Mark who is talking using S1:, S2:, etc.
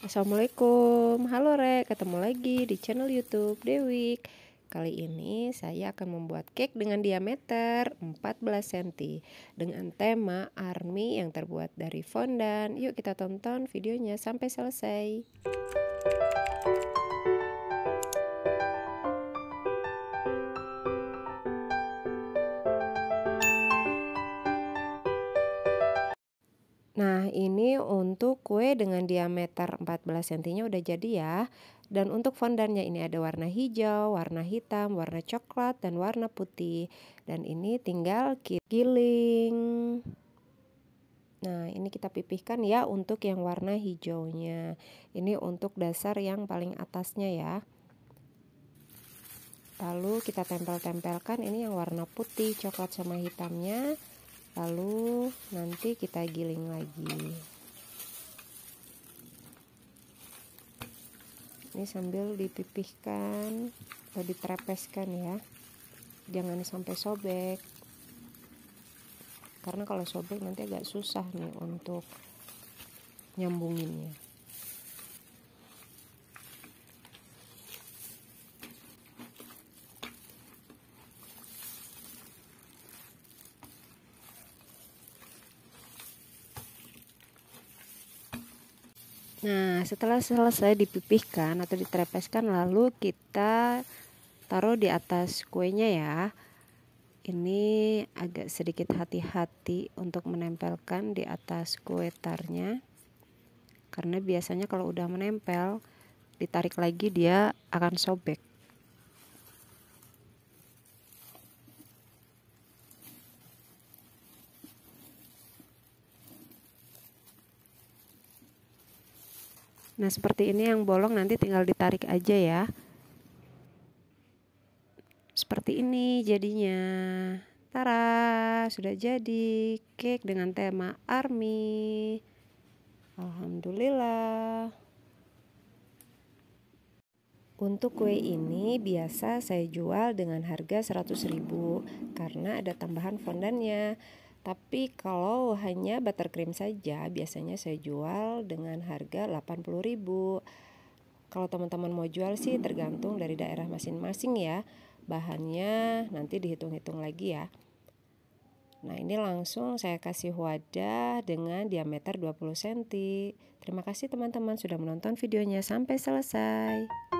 S1: Assalamualaikum, halo Re, ketemu lagi di channel YouTube Dewi. Kali ini saya akan membuat cake dengan diameter 14 cm dengan tema army yang terbuat dari fondant. Yuk kita tonton videonya sampai selesai. Nah, ini untuk kue dengan diameter 14 cm udah jadi ya. Dan untuk fondannya ini ada warna hijau, warna hitam, warna coklat, dan warna putih. Dan ini tinggal giling. Nah, ini kita pipihkan ya untuk yang warna hijaunya. Ini untuk dasar yang paling atasnya ya. Lalu kita tempel-tempelkan ini yang warna putih, coklat sama hitamnya lalu nanti kita giling lagi ini sambil dipipihkan atau ditrepeskan ya jangan sampai sobek karena kalau sobek nanti agak susah nih untuk nyambunginnya Nah, setelah selesai dipipihkan atau ditrepeskan, lalu kita taruh di atas kuenya ya. Ini agak sedikit hati-hati untuk menempelkan di atas kue tarnya. Karena biasanya kalau udah menempel, ditarik lagi dia akan sobek. Nah, seperti ini yang bolong nanti tinggal ditarik aja ya. Seperti ini jadinya. Tara, sudah jadi cake dengan tema army. Alhamdulillah. Untuk kue ini biasa saya jual dengan harga 100.000 karena ada tambahan fondannya. Tapi kalau hanya buttercream saja biasanya saya jual dengan harga 80.000. Kalau teman-teman mau jual sih tergantung dari daerah masing-masing ya. Bahannya nanti dihitung-hitung lagi ya. Nah ini langsung saya kasih wadah dengan diameter 20 cm. Terima kasih teman-teman sudah menonton videonya sampai selesai.